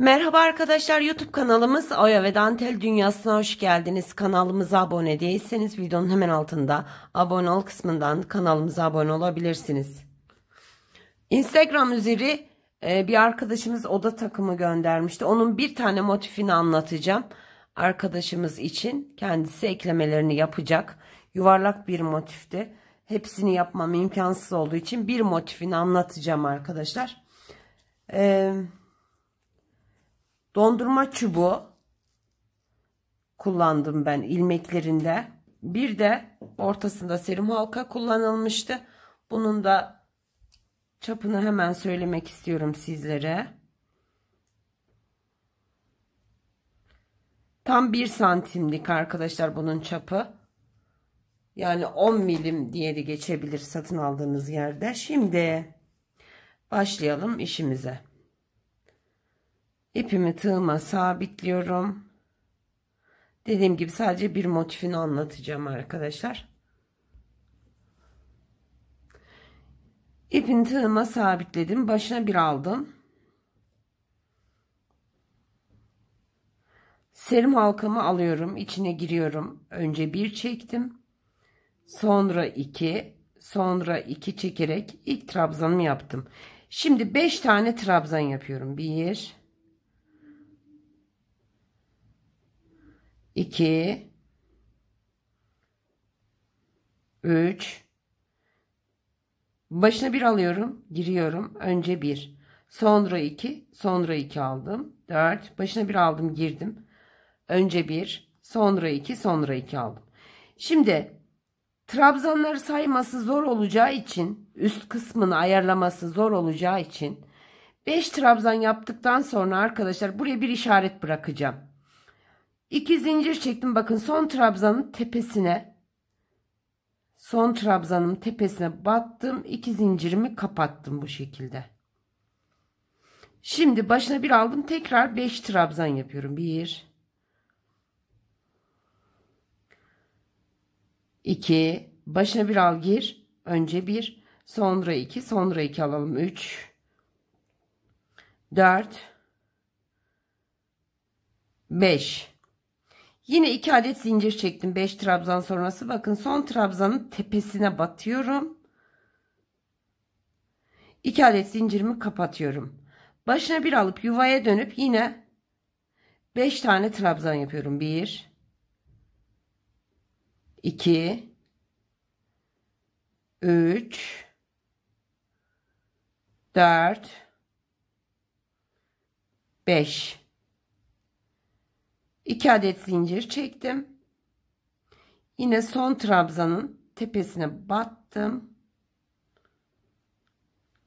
Merhaba arkadaşlar YouTube kanalımız Oya ve Dantel Dünyası'na hoş geldiniz. Kanalımıza abone değilseniz videonun hemen altında abone ol kısmından kanalımıza abone olabilirsiniz. Instagram üzeri e, bir arkadaşımız oda takımı göndermişti. Onun bir tane motifini anlatacağım. Arkadaşımız için kendisi eklemelerini yapacak. Yuvarlak bir motifti. Hepsini yapmam imkansız olduğu için bir motifini anlatacağım arkadaşlar. Eee Dondurma çubuğu kullandım ben ilmeklerinde. Bir de ortasında serum halka kullanılmıştı. Bunun da çapını hemen söylemek istiyorum sizlere. Tam 1 santimlik arkadaşlar bunun çapı. Yani 10 milim diye de geçebilir satın aldığınız yerde. Şimdi başlayalım işimize ipimi tığıma sabitliyorum dediğim gibi sadece bir motifini anlatacağım arkadaşlar İpin tığıma sabitledim başına bir aldım serim halkamı alıyorum içine giriyorum önce bir çektim sonra iki sonra iki çekerek ilk trabzanımı yaptım şimdi beş tane trabzan yapıyorum bir 2 3 Başına 1 alıyorum. Giriyorum. Önce 1. Sonra 2. Sonra 2 aldım. 4. Başına 1 aldım. Girdim. Önce 1. Sonra 2. Sonra 2 aldım. Şimdi trabzanları sayması zor olacağı için üst kısmını ayarlaması zor olacağı için 5 trabzan yaptıktan sonra arkadaşlar buraya bir işaret bırakacağım. İki zincir çektim. Bakın son trabzanın tepesine son trabzanın tepesine battım. İki zincirimi kapattım bu şekilde. Şimdi başına bir aldım. Tekrar 5 trabzan yapıyorum. 1 2 başına bir al gir. Önce 1 sonra 2 sonra 2 alalım. 3 4 5 Yine iki adet zincir çektim. 5 trabzan sonrası. Bakın son trabzanın tepesine batıyorum. 2 adet zincirimi kapatıyorum. Başına bir alıp yuvaya dönüp yine 5 tane trabzan yapıyorum. 1 2 3 4 5 2 adet zincir çektim. Yine son trabzanın tepesine battım.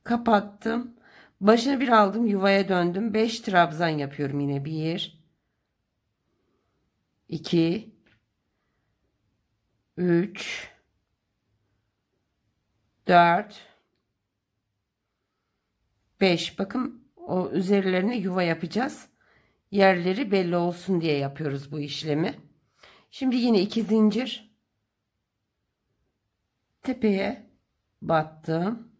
Kapattım. Başını bir aldım yuvaya döndüm. 5 trabzan yapıyorum yine. 1 2 3 4 5 bakın o üzerlerine yuva yapacağız yerleri belli olsun diye yapıyoruz bu işlemi. Şimdi yine iki zincir tepeye battım.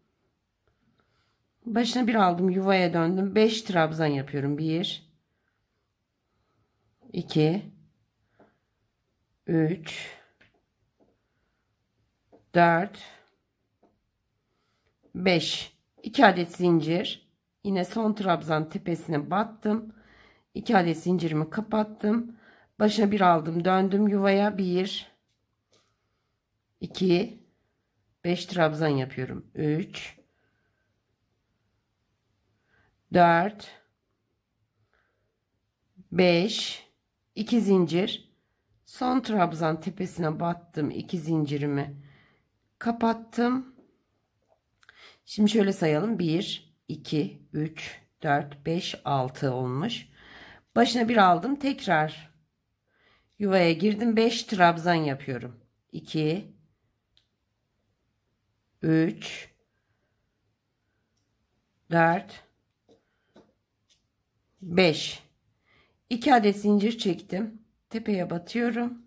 Başına bir aldım yuvaya döndüm. 5 trabzan yapıyorum. 1 2 3 4 5 2 adet zincir. Yine son trabzan tepesine battım. 2 adet zincirimi kapattım. başına bir aldım. Döndüm yuvaya. 1 2 5 trabzan yapıyorum. 3 4 5 2 zincir. Son trabzan tepesine battım. 2 zincirimi kapattım. Şimdi şöyle sayalım. 1 2 3 4 5 6 olmuş. Başına bir aldım tekrar. Yuvaya girdim 5 trabzan yapıyorum. 2 3 4 5 2 adet zincir çektim. Tepeye batıyorum.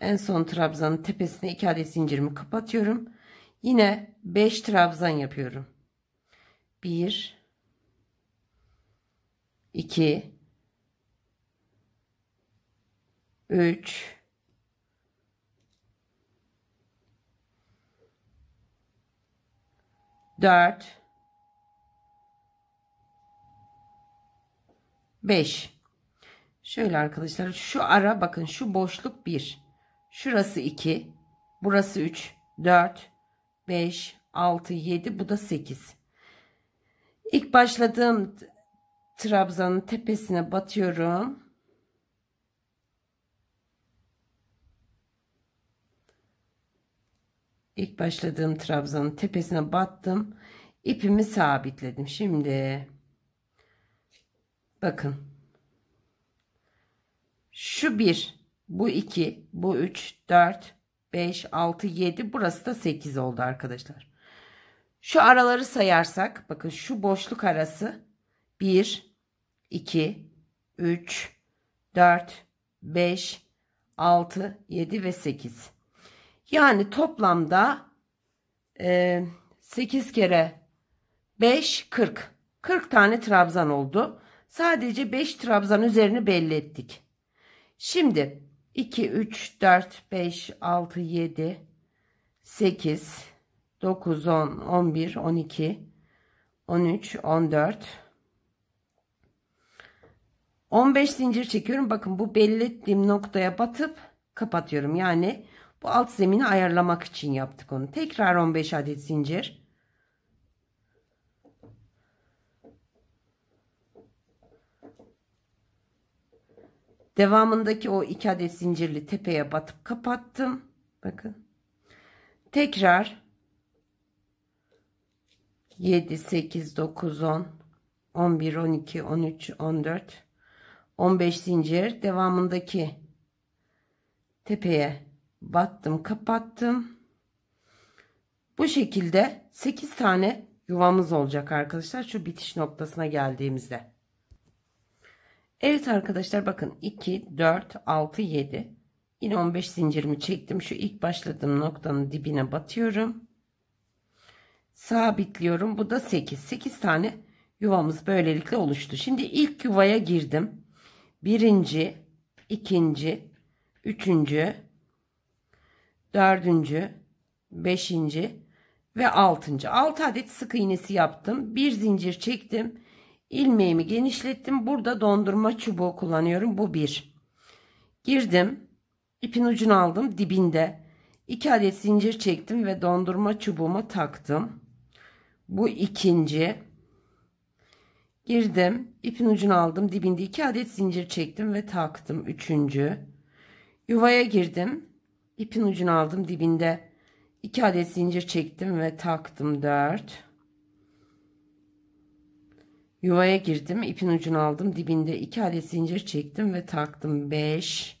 En son trabzanın tepesine 2 adet zincirimi kapatıyorum. Yine 5 trabzan yapıyorum. 1 2 3 4 5 Şöyle arkadaşlar şu ara bakın şu boşluk 1 şurası 2 burası 3 4 5 6 7 bu da 8 İlk başladığım trabzanın tepesine batıyorum İlk başladığım trabzanın tepesine battım. ipimi sabitledim. Şimdi bakın. Şu bir, bu iki, bu üç, dört, beş, altı, yedi. Burası da sekiz oldu arkadaşlar. Şu araları sayarsak bakın şu boşluk arası bir, iki, üç, dört, beş, altı, yedi ve sekiz. Yani toplamda e, 8 kere 5 40. 40 tane trabzan oldu. Sadece 5 trabzan üzerini belli ettik. Şimdi 2 3 4 5 6 7 8 9 10 11 12 13 14 15 zincir çekiyorum. Bakın bu belli ettiğim noktaya batıp kapatıyorum. Yani bu alt zemini ayarlamak için yaptık onu. Tekrar 15 adet zincir. Devamındaki o 2 adet zincirli tepeye batıp kapattım. Bakın. Tekrar 7, 8, 9, 10, 11, 12, 13, 14, 15 zincir. Devamındaki tepeye battım kapattım bu şekilde 8 tane yuvamız olacak arkadaşlar şu bitiş noktasına geldiğimizde Evet arkadaşlar bakın 2 4 6 7 yine 15 zincirimi çektim şu ilk başladığım noktanın dibine batıyorum sabitliyorum bu da 8 8 tane yuvamız böylelikle oluştu şimdi ilk yuvaya girdim birinci ikinci üçüncü dördüncü, beşinci ve altıncı. Altı adet sık iğnesi yaptım. Bir zincir çektim. İlmeğimi genişlettim. Burada dondurma çubuğu kullanıyorum. Bu bir. Girdim. İpin ucunu aldım. Dibinde. iki adet zincir çektim ve dondurma çubuğuma taktım. Bu ikinci. Girdim. ipin ucunu aldım. Dibinde iki adet zincir çektim ve taktım. Üçüncü. Yuvaya girdim. İpin ucunu aldım dibinde iki adet zincir çektim ve taktım 4 yuvaya girdim ipin ucunu aldım dibinde iki adet zincir çektim ve taktım 5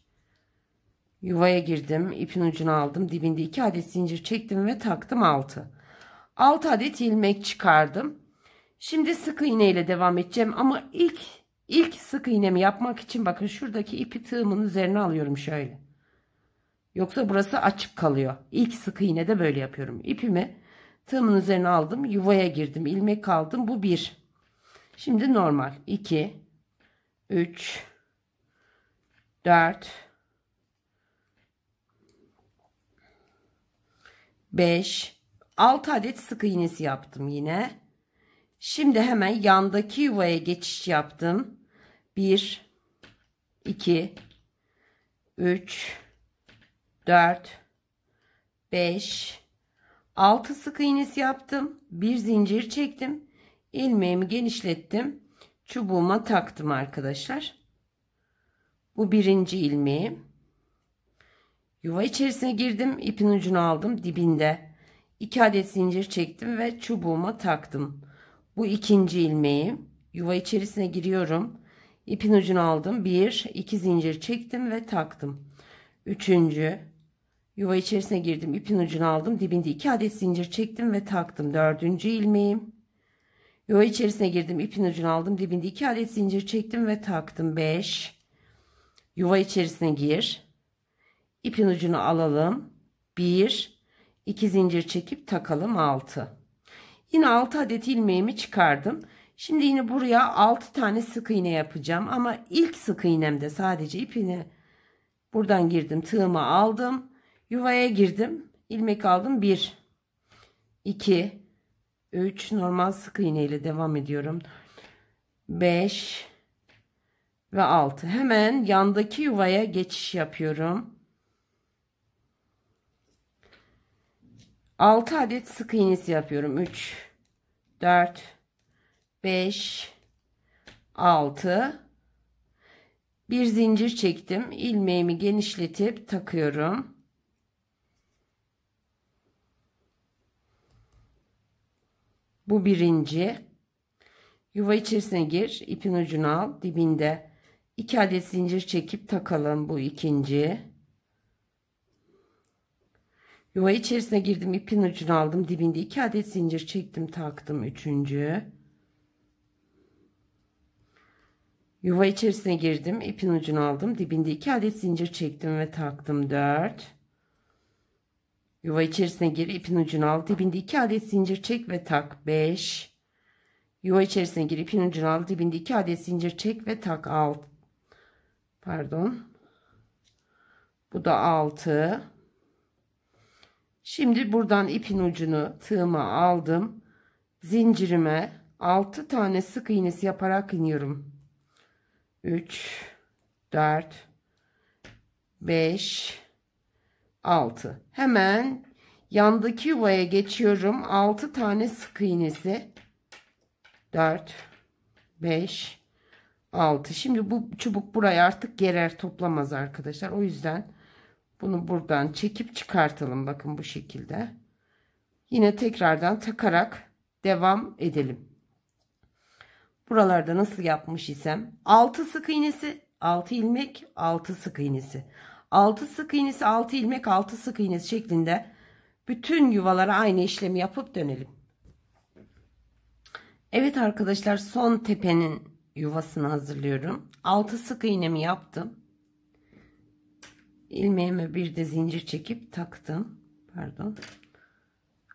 yuvaya girdim ipin ucunu aldım dibinde iki adet zincir çektim ve taktım 6 6 adet ilmek çıkardım şimdi sık iğne ile devam edeceğim ama ilk ilk sık iğnemi yapmak için bakın şuradaki ipi tığımın üzerine alıyorum şöyle Yoksa burası açık kalıyor. İlk sık iğne de böyle yapıyorum. İpimi tığımın üzerine aldım. Yuvaya girdim. ilmek aldım. Bu bir. Şimdi normal. 2 3 4 5 6 adet sık iğnesi yaptım yine. Şimdi hemen yandaki yuvaya geçiş yaptım. 1 2 3 4 5 6 sık iğnesi yaptım. Bir zincir çektim. ilmeğimi genişlettim. Çubuğuma taktım arkadaşlar. Bu birinci ilmeğim. Yuva içerisine girdim. ipin ucunu aldım. Dibinde 2 adet zincir çektim ve çubuğuma taktım. Bu ikinci ilmeğim. Yuva içerisine giriyorum. ipin ucunu aldım. 1 2 zincir çektim ve taktım. Üçüncü Yuva içerisine girdim. ipin ucunu aldım. Dibinde iki adet zincir çektim ve taktım. Dördüncü ilmeğim. Yuva içerisine girdim. ipin ucunu aldım. Dibinde iki adet zincir çektim ve taktım. Beş. Yuva içerisine gir. ipin ucunu alalım. Bir. iki zincir çekip takalım. Altı. Yine altı adet ilmeğimi çıkardım. Şimdi yine buraya 6 tane sık iğne yapacağım ama ilk sık iğnemde sadece ipini buradan girdim tığımı aldım Yuvaya girdim. ilmek aldım. 1 2 3 normal sık iğne ile devam ediyorum. 5 ve 6. Hemen yandaki yuvaya geçiş yapıyorum. 6 adet sık iğnesi yapıyorum. 3 4 5 6 bir zincir çektim. ilmeğimi genişletip takıyorum. Bu birinci. Yuva içerisine gir. ipin ucunu al. Dibinde iki adet zincir çekip takalım. Bu ikinci. Yuva içerisine girdim. ipin ucunu aldım. Dibinde iki adet zincir çektim. Taktım. Üçüncü. Yuva içerisine girdim. ipin ucunu aldım. Dibinde iki adet zincir çektim ve taktım. Dört. Yuva içerisine gir. ipin ucunu al. Dibinde 2 adet zincir çek ve tak. 5. Yuva içerisine gir. ipin ucunu al. Dibinde 2 adet zincir çek ve tak. 6. Pardon. Bu da 6. Şimdi buradan ipin ucunu tığıma aldım. Zincirime 6 tane sık iğnesi yaparak iniyorum. 3 4 5 6. Hemen yandaki yuvaya geçiyorum. 6 tane sık iğnesi. 4 5 6. Şimdi bu çubuk buraya artık gerer toplamaz arkadaşlar. O yüzden bunu buradan çekip çıkartalım. Bakın bu şekilde. Yine tekrardan takarak devam edelim. Buralarda nasıl yapmış isem 6 sık iğnesi, 6 ilmek, 6 sık iğnesi. 6 sık iğnesi 6 ilmek 6 sık iğnesi şeklinde bütün yuvalara aynı işlemi yapıp dönelim. Evet arkadaşlar son tepenin yuvasını hazırlıyorum. 6 sık iğnemi yaptım. Ilmeğime bir de zincir çekip taktım. Pardon.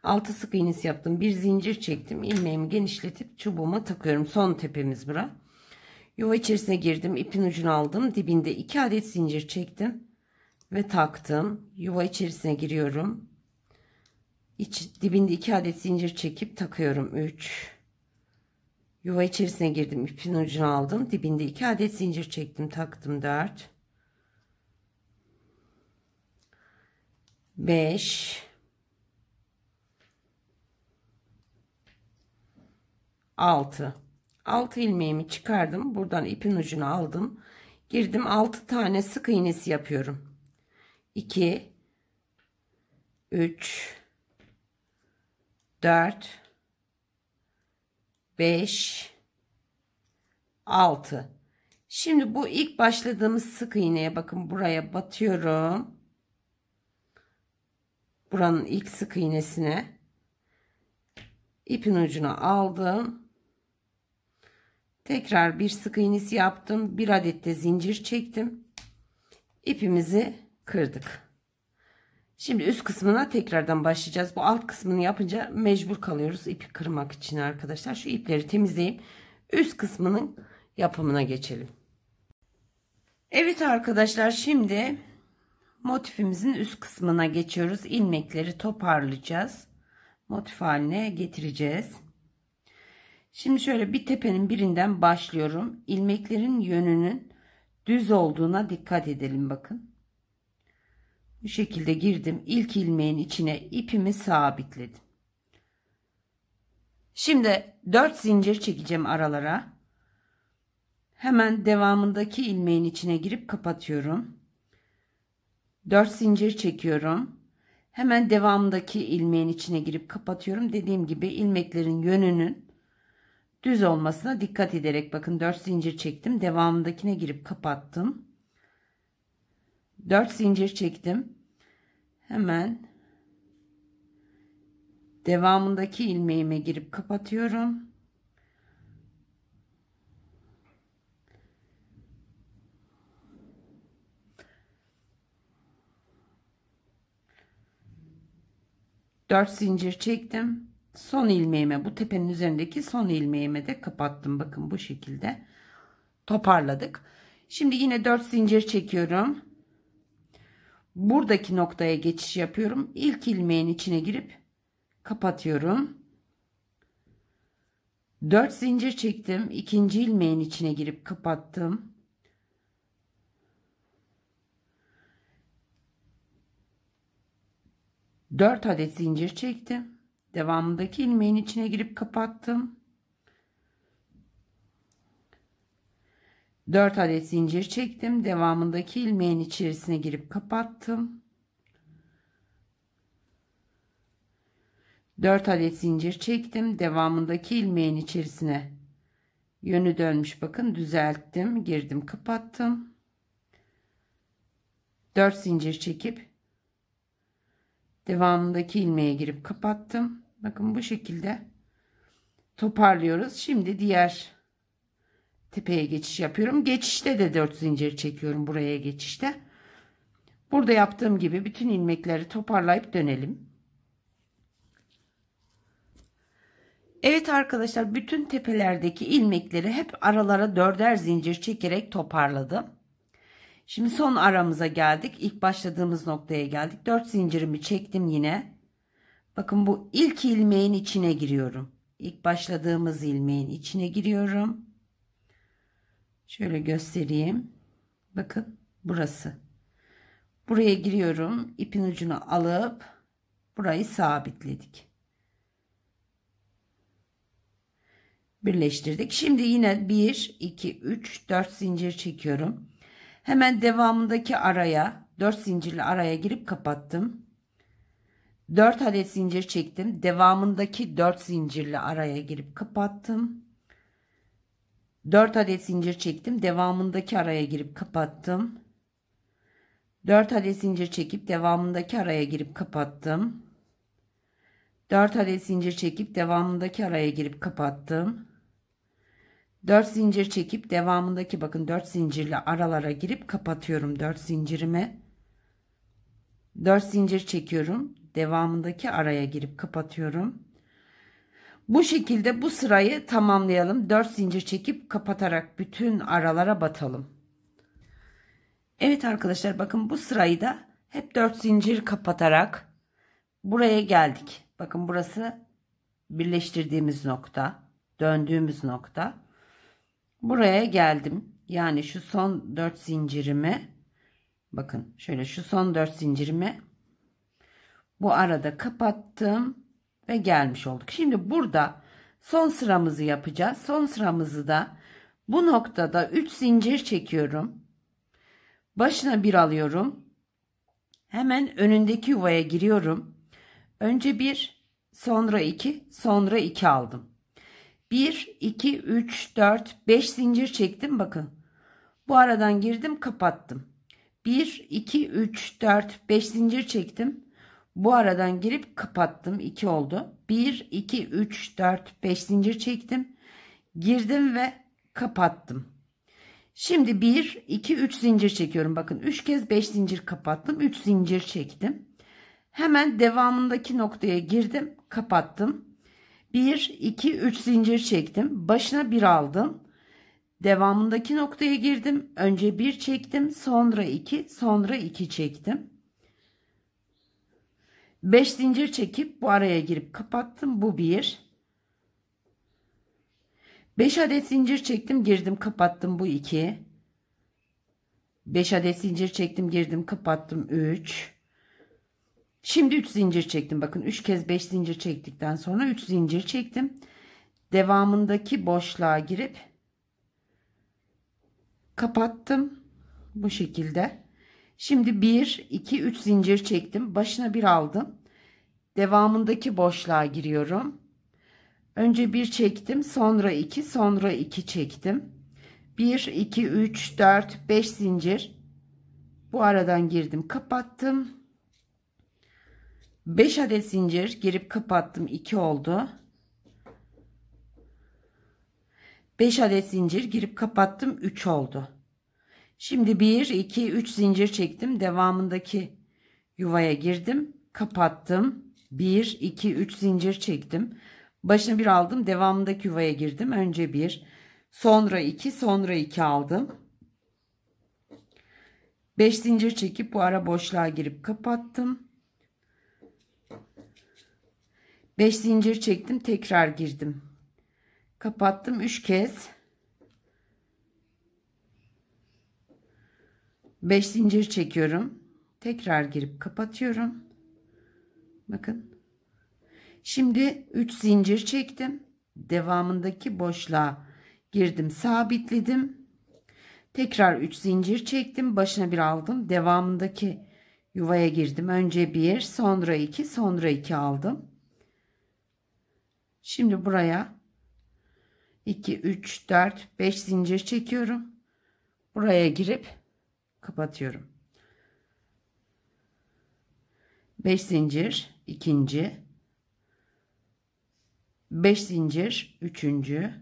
6 sık iğnesi yaptım. Bir zincir çektim. Ilmeğimi genişletip çubuğuma takıyorum. Son tepemiz bura. Yuva içerisine girdim. ipin ucunu aldım. Dibinde 2 adet zincir çektim ve taktım. Yuva içerisine giriyorum. İç, dibinde iki adet zincir çekip takıyorum. 3 Yuva içerisine girdim. ipin ucunu aldım. Dibinde iki adet zincir çektim. Taktım 4 5 6 6 ilmeğimi çıkardım buradan ipin ucunu aldım girdim 6 tane sık iğnesi yapıyorum 2 3 4 5 6 Şimdi bu ilk başladığımız sık iğneye bakın buraya batıyorum. Buranın ilk sık iğnesine ipin ucuna aldım. Tekrar bir sık iğnesi yaptım. Bir adet de zincir çektim. İpimizi kırdık. Şimdi üst kısmına tekrardan başlayacağız. Bu alt kısmını yapınca mecbur kalıyoruz ipi kırmak için arkadaşlar. Şu ipleri temizleyip üst kısmının yapımına geçelim. Evet arkadaşlar şimdi motifimizin üst kısmına geçiyoruz. İlmekleri toparlayacağız. Motif haline getireceğiz. Şimdi şöyle bir tepenin birinden başlıyorum. İlmeklerin yönünün düz olduğuna dikkat edelim bakın. Bu şekilde girdim. İlk ilmeğin içine ipimi sabitledim. Şimdi 4 zincir çekeceğim aralara. Hemen devamındaki ilmeğin içine girip kapatıyorum. 4 zincir çekiyorum. Hemen devamındaki ilmeğin içine girip kapatıyorum. Dediğim gibi ilmeklerin yönünün düz olmasına dikkat ederek bakın 4 zincir çektim. Devamındakine girip kapattım. 4 zincir çektim hemen devamındaki ilmeğime girip kapatıyorum. Dört zincir çektim. Son ilmeğime bu tepenin üzerindeki son ilmeğime de kapattım. Bakın bu şekilde toparladık. Şimdi yine dört zincir çekiyorum buradaki noktaya geçiş yapıyorum. İlk ilmeğin içine girip kapatıyorum. 4 zincir çektim. ikinci ilmeğin içine girip kapattım. Dört adet zincir çektim. Devamındaki ilmeğin içine girip kapattım. 4 adet zincir çektim. Devamındaki ilmeğin içerisine girip kapattım. 4 adet zincir çektim. Devamındaki ilmeğin içerisine yönü dönmüş bakın düzelttim. Girdim kapattım. 4 zincir çekip devamındaki ilmeğe girip kapattım. Bakın bu şekilde toparlıyoruz. Şimdi diğer tepeye geçiş yapıyorum. Geçişte de 4 zincir çekiyorum buraya geçişte. Burada yaptığım gibi bütün ilmekleri toparlayıp dönelim. Evet arkadaşlar bütün tepelerdeki ilmekleri hep aralara dörder zincir çekerek toparladım. Şimdi son aramıza geldik. İlk başladığımız noktaya geldik. 4 zincirimi çektim yine. Bakın bu ilk ilmeğin içine giriyorum. İlk başladığımız ilmeğin içine giriyorum. Şöyle göstereyim. Bakın burası. Buraya giriyorum. ipin ucunu alıp burayı sabitledik. Birleştirdik. Şimdi yine 1, 2, 3, 4 zincir çekiyorum. Hemen devamındaki araya 4 zincirli araya girip kapattım. 4 adet zincir çektim. Devamındaki 4 zincirli araya girip kapattım. 4 adet zincir çektim. Devamındaki araya girip kapattım. 4 adet zincir çekip devamındaki araya girip kapattım. 4 adet zincir çekip devamındaki araya girip kapattım. 4 zincir çekip devamındaki bakın 4 zincirle aralara girip kapatıyorum 4 zincirimi. 4 zincir çekiyorum. Devamındaki araya girip kapatıyorum. Bu şekilde bu sırayı tamamlayalım. 4 zincir çekip kapatarak bütün aralara batalım. Evet arkadaşlar bakın bu sırayı da hep 4 zincir kapatarak buraya geldik. Bakın burası birleştirdiğimiz nokta, döndüğümüz nokta. Buraya geldim. Yani şu son 4 zincirimi bakın şöyle şu son 4 zincirimi bu arada kapattım ve gelmiş olduk. Şimdi burada son sıramızı yapacağız. Son sıramızı da bu noktada 3 zincir çekiyorum. Başına bir alıyorum. Hemen önündeki yuvaya giriyorum. Önce bir, sonra iki, sonra iki aldım. 1, 2, 3, 4, 5 zincir çektim bakın. Bu aradan girdim kapattım. 1, 2, 3, 4, 5 zincir çektim. Bu aradan girip kapattım. 2 oldu. 1, 2, 3, 4, 5 zincir çektim. Girdim ve kapattım. Şimdi 1, 2, 3 zincir çekiyorum. Bakın 3 kez 5 zincir kapattım. 3 zincir çektim. Hemen devamındaki noktaya girdim. Kapattım. 1, 2, 3 zincir çektim. Başına 1 aldım. Devamındaki noktaya girdim. Önce 1 çektim. Sonra 2. Sonra 2 çektim. 5 zincir çekip bu araya girip kapattım. Bu bir. 5 adet zincir çektim girdim kapattım bu 2 5 adet zincir çektim girdim kapattım 3 şimdi 3 zincir çektim bakın 3 kez 5 zincir çektikten sonra 3 zincir çektim devamındaki boşluğa girip kapattım bu şekilde Şimdi 1, 2, 3 zincir çektim. Başına bir aldım. Devamındaki boşluğa giriyorum. Önce bir çektim. Sonra 2, sonra 2 çektim. 1, 2, 3, 4, 5 zincir. Bu aradan girdim. Kapattım. 5 adet zincir girip kapattım. 2 oldu. 5 adet zincir girip kapattım 3 oldu. Şimdi 1, 2, 3 zincir çektim. Devamındaki yuvaya girdim. Kapattım. 1, 2, 3 zincir çektim. Başını bir aldım. Devamındaki yuvaya girdim. Önce 1, sonra 2, sonra 2 aldım. 5 zincir çekip bu ara boşluğa girip kapattım. 5 zincir çektim. Tekrar girdim. Kapattım 3 kez. 5 zincir çekiyorum. Tekrar girip kapatıyorum. Bakın. Şimdi 3 zincir çektim. Devamındaki boşluğa girdim, sabitledim. Tekrar 3 zincir çektim, başına bir aldım. Devamındaki yuvaya girdim. Önce 1, sonra 2, sonra 2 aldım. Şimdi buraya 2 3 4 5 zincir çekiyorum. Buraya girip kapatıyorum. 5 zincir ikinci 5 zincir üçüncü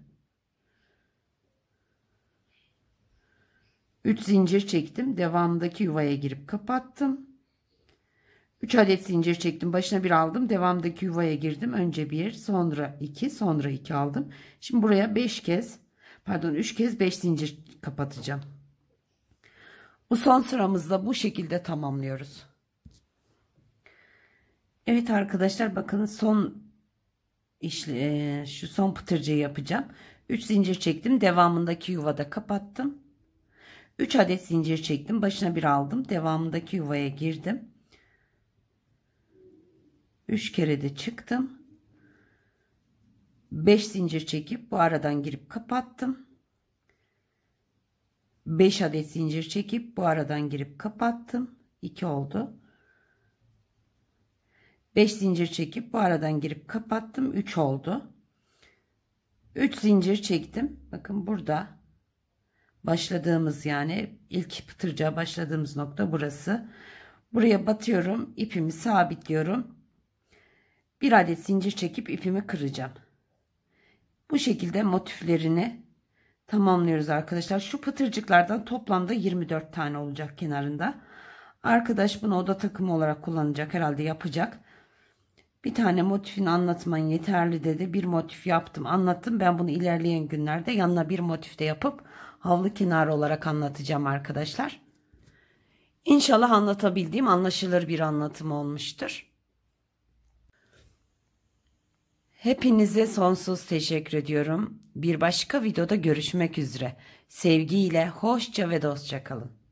3 zincir çektim devamdaki yuvaya girip kapattım 3 adet zincir çektim başına bir aldım devamdaki yuvaya girdim önce bir sonra iki sonra iki aldım şimdi buraya 5 kez pardon 3 kez 5 zincir kapatacağım bu son sıramızda bu şekilde tamamlıyoruz. Evet arkadaşlar bakın son işle e, şu son pıtırcığı yapacağım. 3 zincir çektim. Devamındaki yuvada kapattım. 3 adet zincir çektim. Başına bir aldım. Devamındaki yuvaya girdim. 3 kere de çıktım. 5 zincir çekip bu aradan girip kapattım. 5 adet zincir çekip bu aradan girip kapattım 2 oldu 5 zincir çekip bu aradan girip kapattım 3 oldu 3 zincir çektim bakın burada başladığımız yani ilk pıtırca başladığımız nokta burası buraya batıyorum ipimi sabitliyorum bir adet zincir çekip ipimi kıracağım bu şekilde motiflerini tamamlıyoruz arkadaşlar. Şu pıtırcıklardan toplamda 24 tane olacak kenarında. Arkadaş bunu oda takımı olarak kullanacak herhalde yapacak. Bir tane motifini anlatman yeterli dedi. Bir motif yaptım anlattım. Ben bunu ilerleyen günlerde yanına bir motif de yapıp havlu kenarı olarak anlatacağım arkadaşlar. İnşallah anlatabildiğim anlaşılır bir anlatım olmuştur. Hepinize sonsuz teşekkür ediyorum. Bir başka videoda görüşmek üzere. Sevgiyle, hoşça ve dostça kalın.